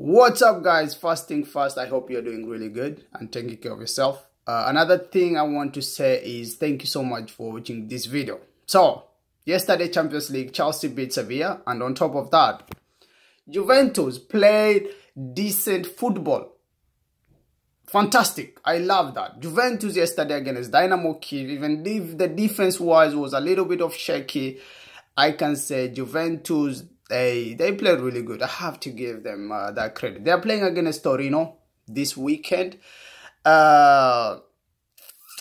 What's up, guys? First thing first, I hope you're doing really good and taking care of yourself. Uh, another thing I want to say is thank you so much for watching this video. So, yesterday Champions League, Chelsea beat Sevilla, and on top of that, Juventus played decent football. Fantastic. I love that. Juventus yesterday against Dynamo Kiev, even if the defense-wise was a little bit of shaky, I can say Juventus they they played really good. I have to give them uh, that credit. They are playing against Torino this weekend. Uh,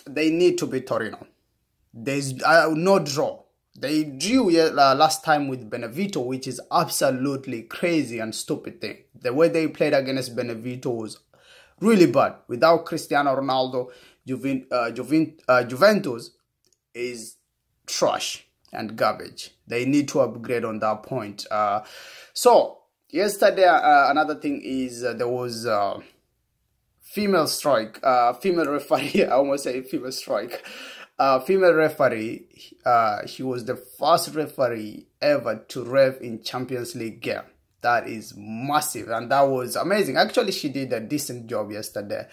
they need to beat Torino. There's uh, no draw. They drew uh, last time with Benevito, which is absolutely crazy and stupid thing. The way they played against Benevito was really bad. Without Cristiano Ronaldo, Juvent- uh, uh, Juventus is trash and garbage. They need to upgrade on that point. Uh, so yesterday, uh, another thing is uh, there was uh, female strike, uh, female referee. I almost say female strike. Uh, female referee. she was the first referee ever to ref in Champions League game. That is massive, and that was amazing. Actually, she did a decent job yesterday.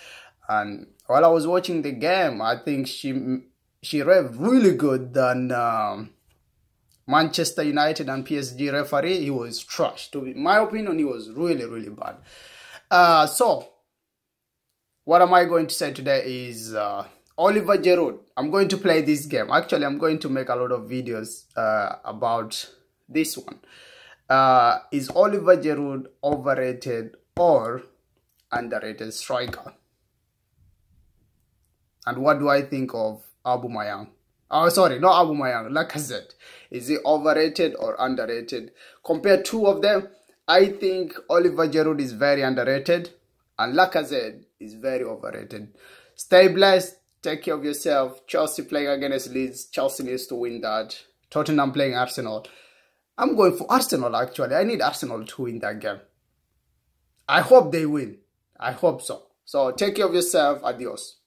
And while I was watching the game, I think she she read really good than um, Manchester United and PSG referee, he was trash. To be, my opinion, he was really, really bad. Uh, so, what am I going to say today is uh, Oliver Giroud. I'm going to play this game. Actually, I'm going to make a lot of videos uh, about this one. Uh, is Oliver Giroud overrated or underrated striker? And what do I think of Abu Mayang? Oh, sorry, not Aubameyang, Lacazette. Is he overrated or underrated? Compare two of them. I think Oliver Giroud is very underrated and Lacazette is very overrated. Stay blessed. Take care of yourself. Chelsea playing against Leeds. Chelsea needs to win that. Tottenham playing Arsenal. I'm going for Arsenal actually. I need Arsenal to win that game. I hope they win. I hope so. So take care of yourself. Adios.